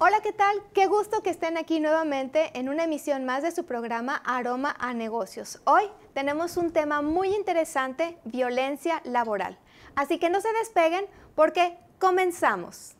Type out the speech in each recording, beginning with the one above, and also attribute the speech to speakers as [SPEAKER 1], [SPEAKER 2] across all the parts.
[SPEAKER 1] Hola, ¿qué tal? Qué gusto que estén aquí nuevamente en una emisión más de su programa Aroma a Negocios. Hoy tenemos un tema muy interesante, violencia laboral. Así que no se despeguen porque comenzamos.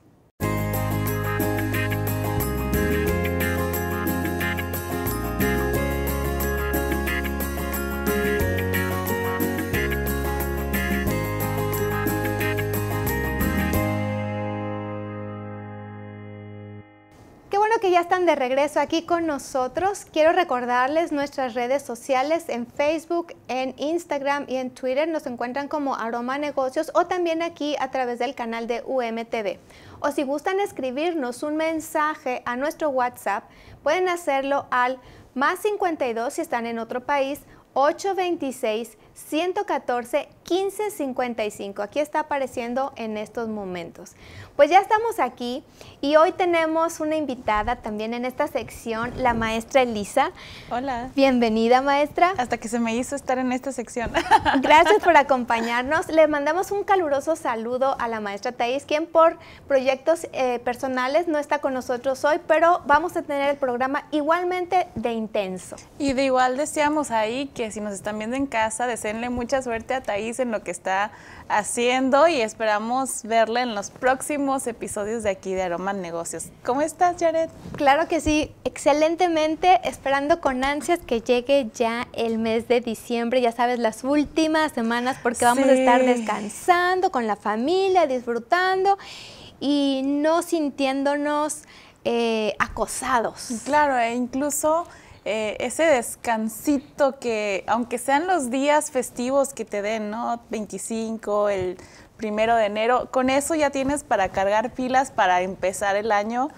[SPEAKER 1] Qué bueno que ya están de regreso aquí con nosotros. Quiero recordarles nuestras redes sociales en Facebook, en Instagram y en Twitter. Nos encuentran como Aroma Negocios o también aquí a través del canal de UMTV. O si gustan escribirnos un mensaje a nuestro WhatsApp, pueden hacerlo al más 52 si están en otro país, 826 114 1555. Aquí está apareciendo en estos momentos. Pues ya estamos aquí y hoy tenemos una invitada también en esta sección, la maestra Elisa. Hola. Bienvenida, maestra. Hasta que se me hizo estar en esta sección. Gracias por acompañarnos. Le mandamos un caluroso saludo a la maestra Thais, quien por proyectos eh, personales no está con nosotros hoy, pero vamos a tener el programa igualmente de intenso.
[SPEAKER 2] Y de igual deseamos ahí que si nos están viendo en casa, deseenle mucha suerte a Thais en lo que está haciendo y esperamos verla en los próximos episodios de aquí de Aroma Negocios. ¿Cómo estás, Jared?
[SPEAKER 1] Claro que sí, excelentemente, esperando con ansias que llegue ya el mes de diciembre, ya sabes, las últimas semanas porque vamos a estar descansando con la familia, disfrutando y no sintiéndonos
[SPEAKER 2] eh, acosados. Claro, e incluso eh, ese descansito que, aunque sean los días festivos que te den, ¿no? 25, el primero de enero, con eso ya tienes para cargar pilas para empezar el año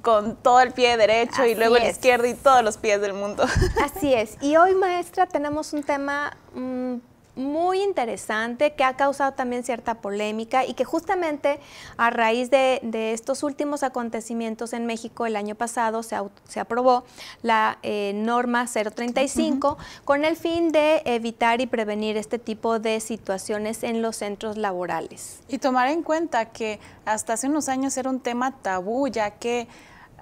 [SPEAKER 2] con todo el pie derecho y luego el izquierdo y todos los pies del mundo. Así
[SPEAKER 1] es. Y hoy, maestra, tenemos un tema... Mm, muy interesante que ha causado también cierta polémica y que justamente a raíz de, estos últimos acontecimientos en México el año pasado se, aprobó la eh, norma 035 con el fin de evitar y prevenir este tipo de situaciones en los
[SPEAKER 2] centros laborales. Y tomar en cuenta que hasta hace unos años era un tema tabú ya que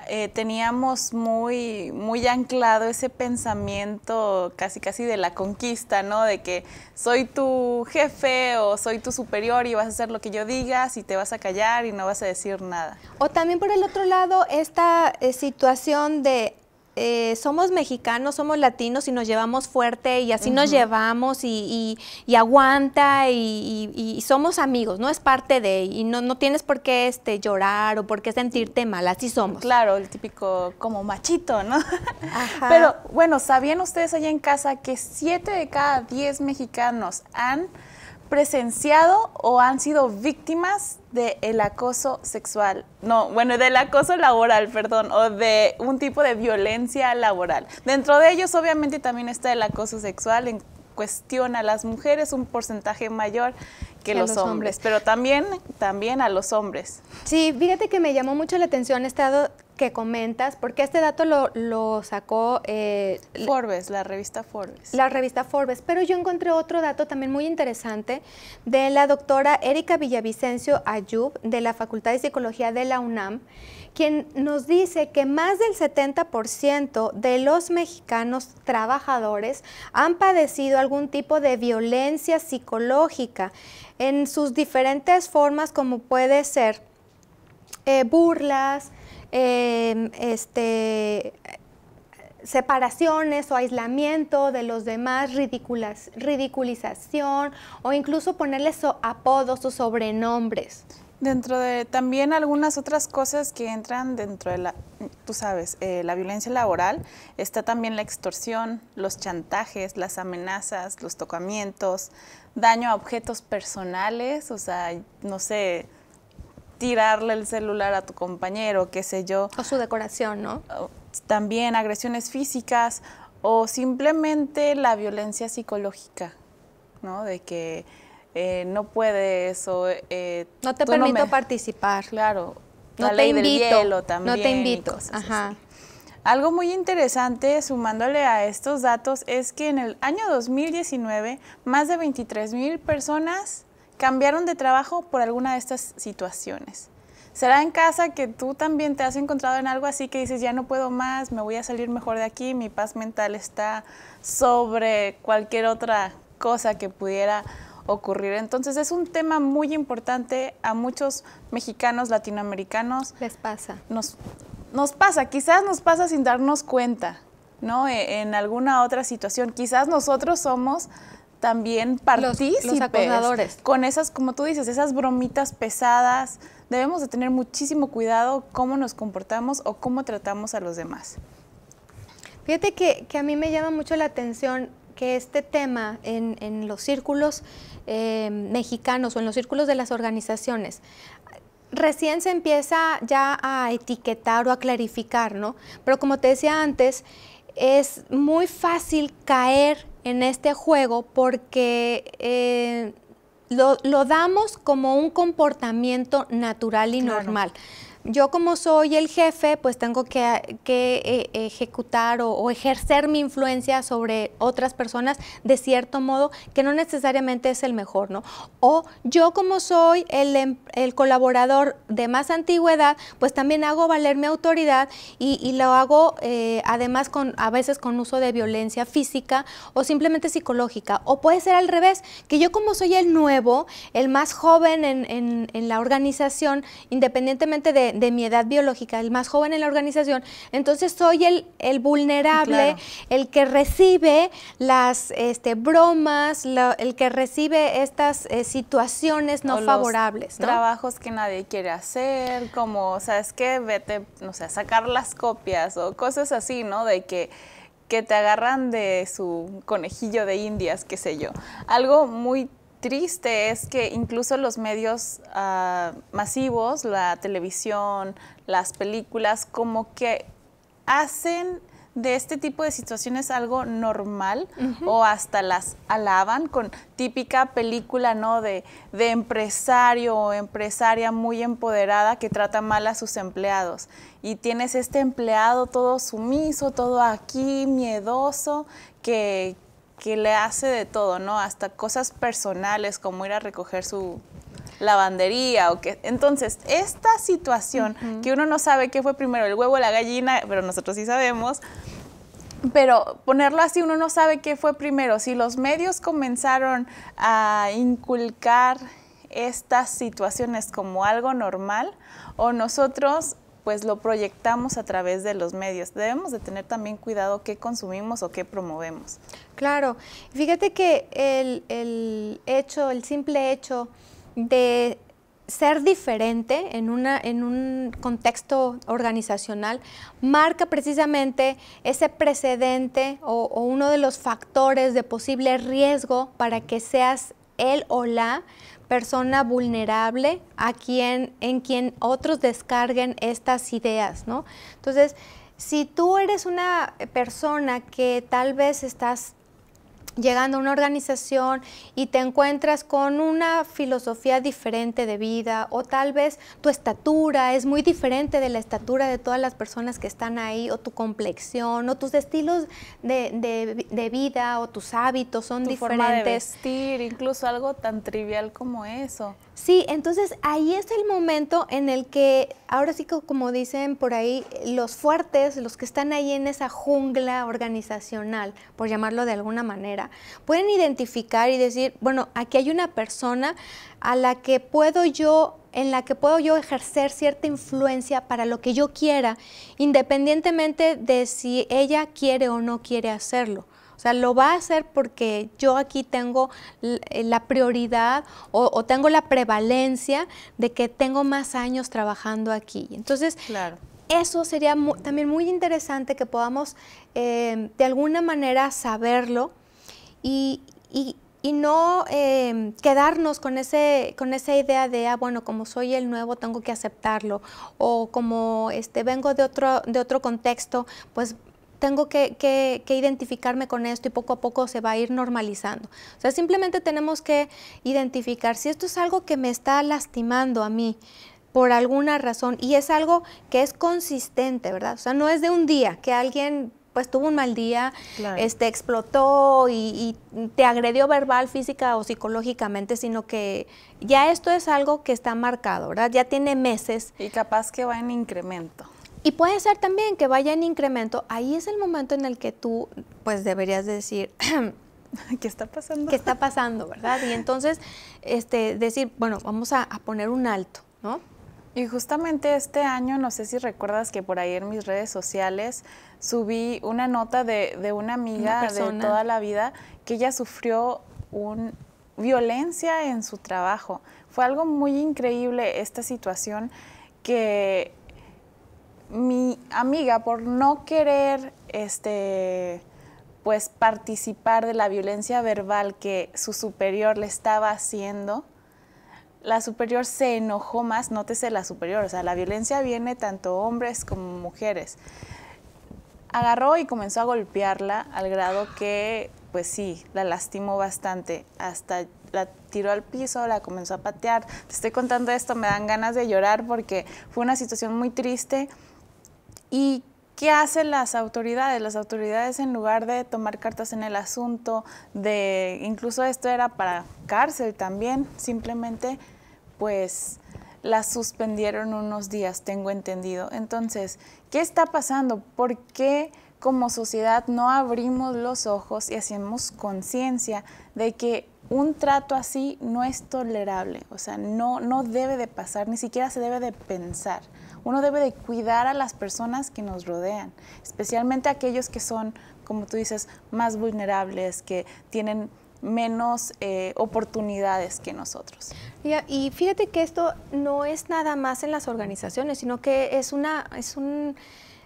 [SPEAKER 2] eh, teníamos muy, muy anclado ese pensamiento casi casi de la conquista, ¿no? De que soy tu jefe o soy tu superior y vas a hacer lo que yo digas y te vas a callar y no vas a decir nada.
[SPEAKER 1] O también por el otro lado, esta eh, situación de eh, somos mexicanos, somos latinos y nos llevamos fuerte y así nos llevamos y, aguanta y, somos amigos, no es parte de y no, no tienes por qué este, llorar o por qué sentirte mal, así somos.
[SPEAKER 2] Claro, el típico como machito, ¿no? Pero bueno, ¿sabían ustedes allá en casa que 7 de cada 10 mexicanos han presenciado o han sido víctimas del el acoso sexual? No, bueno, del acoso laboral, perdón, o de un tipo de violencia laboral. Dentro de ellos obviamente también está el acoso sexual en cuestión a las mujeres un porcentaje mayor que, los, hombres. pero también, también a los hombres.
[SPEAKER 1] Sí, fíjate que me llamó mucho la atención, he estado que comentas, porque este dato lo, sacó... Eh, Forbes,
[SPEAKER 2] la revista Forbes.
[SPEAKER 1] La revista Forbes, pero yo encontré otro dato también muy interesante de la doctora Erika Villavicencio Ayub de la Facultad de Psicología de la UNAM, quien nos dice que más del 70% de los mexicanos trabajadores han padecido algún tipo de violencia psicológica en sus diferentes formas como puede ser eh, burlas, Em, este, separaciones o aislamiento de los demás, ridiculización o incluso ponerles
[SPEAKER 2] apodos o sobrenombres. Dentro de también algunas otras cosas que entran dentro de la, tú sabes, eh, la violencia laboral, está también la extorsión, los chantajes, las amenazas, los tocamientos, daño a objetos personales, o sea, no sé, tirarle el celular a tu compañero, qué sé yo. O su decoración, ¿no? También agresiones físicas o simplemente la violencia psicológica, ¿no? De que eh, no puedes o... Eh, no te permito participar. Claro.
[SPEAKER 1] No la te invito. Del hielo también. No te invito. Ajá.
[SPEAKER 2] Algo muy interesante, sumándole a estos datos, es que en el año 2019, más de 23 mil personas cambiaron de trabajo por alguna de estas situaciones. ¿Será en casa que tú también te has encontrado en algo así que dices, ya no puedo más, me voy a salir mejor de aquí, mi paz mental está sobre cualquier otra cosa que pudiera ocurrir? Entonces es un tema muy importante a muchos mexicanos, latinoamericanos. Les pasa. Nos, nos pasa, quizás nos pasa sin darnos cuenta, ¿no? E, en alguna otra situación. Quizás nosotros somos también partícipes. Con esas, como tú dices, esas bromitas pesadas. Debemos de tener muchísimo cuidado cómo nos comportamos o cómo tratamos a los demás. Fíjate que, a mí me llama mucho
[SPEAKER 1] la atención que este tema en, los círculos em, mexicanos o en los círculos de las organizaciones recién se empieza ya a etiquetar o a clarificar, ¿no? Pero como te decía antes, es muy fácil caer en este juego porque eh, lo, damos como un comportamiento natural y normal yo como soy el jefe, pues tengo que, eh, ejecutar o, ejercer mi influencia sobre otras personas de cierto modo que no necesariamente es el mejor, ¿no? O yo como soy el, em, el colaborador de más antigüedad, pues también hago valer mi autoridad y, lo hago eh, además con, a veces con uso de violencia física o simplemente psicológica. O puede ser al revés, que yo como soy el nuevo, el más joven en, en la organización, independientemente de, de, mi edad biológica, el más joven en la organización, entonces soy el, el vulnerable, el que recibe las este, bromas, el que recibe estas eh, situaciones no favorables. Trabajos
[SPEAKER 2] que nadie quiere hacer, como, ¿sabes que Vete, no sé, sacar las copias o cosas así, ¿no? De que que te agarran de su conejillo de indias, qué sé yo. Algo muy triste es que incluso los medios ah, masivos, la televisión, las películas, como que hacen de este tipo de situaciones algo normal o hasta las alaban con típica película, ¿no? De, de, empresario o empresaria muy empoderada que trata mal a sus empleados. Y tienes este empleado todo sumiso, todo aquí, miedoso, que, que le hace de todo, ¿no? Hasta cosas personales como ir a recoger su lavandería o que entonces esta situación que uno no sabe qué fue primero el huevo o la gallina, pero nosotros sí sabemos. Pero ponerlo así, uno no sabe qué fue primero. Si los medios comenzaron a inculcar estas situaciones como algo normal o nosotros pues lo proyectamos a través de los medios. Debemos de tener también cuidado qué consumimos o qué promovemos.
[SPEAKER 1] Claro, fíjate que el, hecho, el simple hecho de ser diferente en, una, en un contexto organizacional marca precisamente ese precedente o, o uno de los factores de posible riesgo para que seas él o la persona vulnerable a quien, en quien otros descarguen estas ideas, ¿no? Entonces, si tú eres una persona que tal vez estás llegando a una organización y te encuentras con una filosofía diferente de vida o tal vez tu estatura es muy diferente de la estatura de todas las personas que están ahí o tu complexión o tus estilos de, de, vida o tus hábitos son diferentes. de vestir,
[SPEAKER 2] incluso algo tan trivial como eso.
[SPEAKER 1] Sí, entonces ahí es el momento en el que, ahora sí que como dicen por ahí, los fuertes, los que están ahí en esa jungla organizacional, por llamarlo de alguna manera, pueden identificar y decir, bueno, aquí hay una persona a la que puedo yo en la que puedo yo ejercer cierta influencia para lo que yo quiera, independientemente de si ella quiere o no quiere hacerlo. O sea, lo va a hacer porque yo aquí tengo eh, la prioridad o, tengo la prevalencia de que tengo más años trabajando aquí. Entonces, eso sería también muy interesante que podamos em, de alguna manera saberlo y, no em, quedarnos con, ese, con esa idea de, ah, bueno, como soy el nuevo tengo que aceptarlo o como este, vengo de otro, de otro contexto, pues tengo que, que, identificarme con esto y poco a poco se va a ir normalizando. O sea, simplemente tenemos que identificar si esto es algo que me está lastimando a mí por alguna razón y es algo que es consistente, ¿verdad? O sea, no es de un día que alguien pues tuvo un mal día, este, explotó y, te agredió verbal, física o psicológicamente, sino que ya esto es algo que está marcado, ¿verdad? Ya tiene meses. Y capaz que va en incremento. Y puede ser también que vaya en incremento. Ahí es el momento en el que tú, pues, deberías decir, ¿qué está pasando? ¿Qué está pasando, verdad? Y entonces, este,
[SPEAKER 2] decir, bueno, vamos a, poner un alto, ¿no? Y justamente este año, no sé si recuerdas que por ahí en mis redes sociales subí una nota de, una amiga de toda la vida que ella sufrió un violencia en su trabajo. Fue algo muy increíble esta situación que mi amiga, por no querer este, pues, participar de la violencia verbal que su superior le estaba haciendo, la superior se enojó más, nótese la superior, o sea, la violencia viene tanto hombres como mujeres. Agarró y comenzó a golpearla al grado que, pues sí, la lastimó bastante, hasta la tiró al piso, la comenzó a patear. Te estoy contando esto, me dan ganas de llorar porque fue una situación muy triste. ¿Y ¿qué hacen las autoridades? Las autoridades en lugar de tomar cartas en el asunto, de incluso esto era para cárcel también, simplemente pues las suspendieron unos días, tengo entendido. Entonces, ¿qué está pasando? ¿Por qué como sociedad no abrimos los ojos y hacemos conciencia de que un trato así no es tolerable? O sea, no, no debe de pasar, ni siquiera se debe de pensar uno debe de cuidar a las personas que nos rodean, especialmente aquellos que son, como tú dices, más vulnerables, que tienen menos eh, oportunidades que nosotros. Y, fíjate que esto no es nada más en las organizaciones, sino que es una, es
[SPEAKER 1] un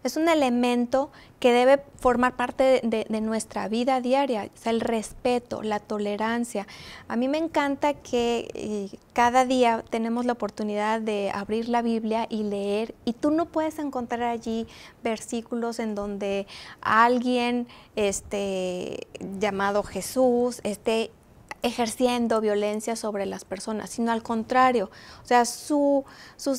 [SPEAKER 1] es un elemento que debe formar parte de, nuestra vida diaria, el respeto, la tolerancia. A mí me encanta que eh, cada día tenemos la oportunidad de abrir la Biblia y leer, y tú no puedes encontrar allí versículos en donde alguien este, llamado Jesús esté ejerciendo violencia sobre las personas, sino al contrario. O sea, sus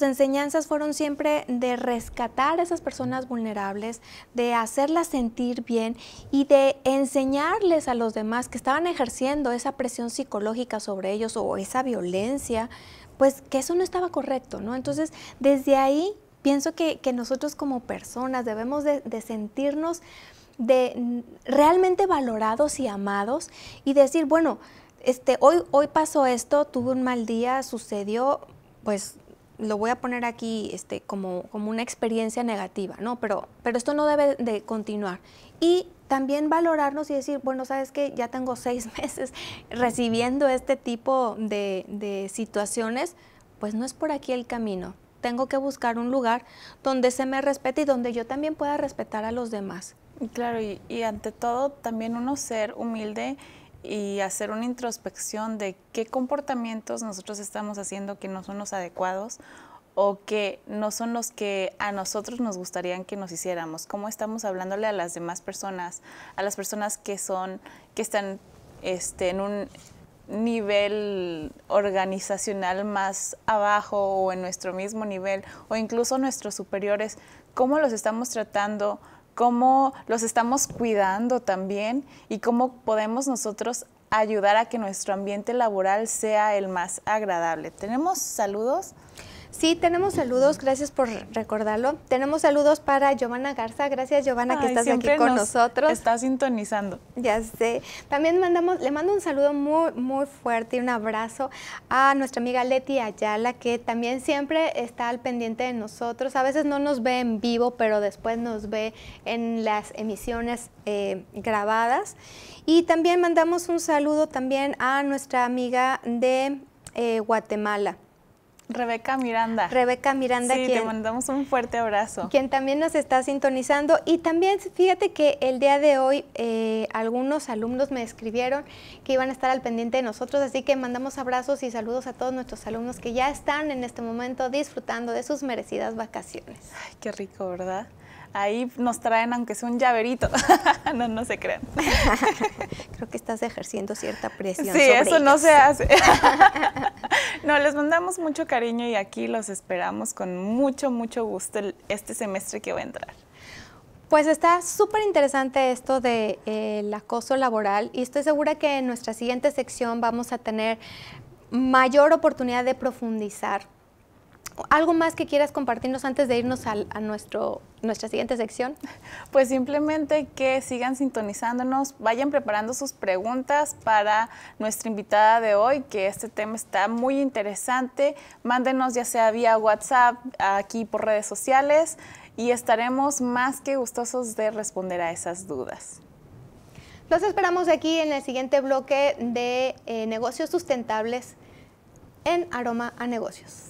[SPEAKER 1] enseñanzas fueron siempre de rescatar a esas personas vulnerables, de hacerlas sentir bien y de enseñarles a los demás que estaban ejerciendo esa presión psicológica sobre ellos o esa violencia, pues que eso no estaba correcto, ¿no? Entonces, desde ahí pienso que, nosotros como personas debemos de sentirnos de realmente valorados y amados y decir, bueno, este, hoy, hoy pasó esto, tuve un mal día, sucedió, pues lo voy a poner aquí este, como, una experiencia negativa, ¿no? Pero, esto no debe de continuar. Y también valorarnos y decir, bueno, sabes que ya tengo seis meses recibiendo este tipo de, situaciones, pues no es por aquí el camino. Tengo que buscar un lugar donde se me respete y donde yo también pueda respetar a los demás.
[SPEAKER 2] Claro, y, y ante todo también uno ser humilde y hacer una introspección de qué comportamientos nosotros estamos haciendo que no son los adecuados o que no son los que a nosotros nos gustarían que nos hiciéramos. ¿Cómo estamos hablándole a las demás personas, a las personas que son que están este, en un nivel organizacional más abajo o en nuestro mismo nivel o incluso nuestros superiores, cómo los estamos tratando? cómo los estamos cuidando también y cómo podemos nosotros ayudar a que nuestro ambiente laboral sea el más agradable. ¿Tenemos saludos? Sí, tenemos saludos, gracias por recordarlo. Tenemos
[SPEAKER 1] saludos para Giovanna Garza, gracias Giovanna que estás aquí con nosotros.
[SPEAKER 2] Está sintonizando.
[SPEAKER 1] Ya sé. También mandamos, le mando un saludo muy, muy fuerte y un abrazo a nuestra amiga Leti Ayala, que también siempre está al pendiente de nosotros. A veces no nos ve en vivo, pero después nos ve en las emisiones eh, grabadas. Y también mandamos un saludo también a nuestra amiga de eh, Guatemala. Rebeca Miranda. Rebeca Miranda. Sí, quien, te mandamos
[SPEAKER 2] un fuerte abrazo.
[SPEAKER 1] Quien también nos está sintonizando. Y también fíjate que el día de hoy eh, algunos alumnos me escribieron que iban a estar al pendiente de nosotros, así que mandamos abrazos y saludos a todos nuestros alumnos que ya están en este momento disfrutando de sus merecidas vacaciones.
[SPEAKER 2] Ay, qué rico, ¿verdad? ahí nos traen aunque sea un llaverito. no, no se crean.
[SPEAKER 1] Creo que estás ejerciendo cierta presión. Sí, eso no se hace.
[SPEAKER 2] No, les mandamos mucho cariño y aquí los esperamos con mucho, mucho gusto este semestre que va a entrar.
[SPEAKER 1] Pues está súper interesante esto del de, eh, acoso laboral y estoy segura que en nuestra siguiente sección vamos a tener mayor oportunidad de profundizar ¿Algo más que quieras compartirnos antes de irnos a,
[SPEAKER 2] nuestra siguiente sección? Pues simplemente que sigan sintonizándonos, vayan preparando sus preguntas para nuestra invitada de hoy, que este tema está muy interesante. Mándenos ya sea vía WhatsApp, aquí por redes sociales, y estaremos más que gustosos de responder a esas dudas. Los
[SPEAKER 1] esperamos aquí en el siguiente bloque de eh, negocios sustentables en Aroma a Negocios.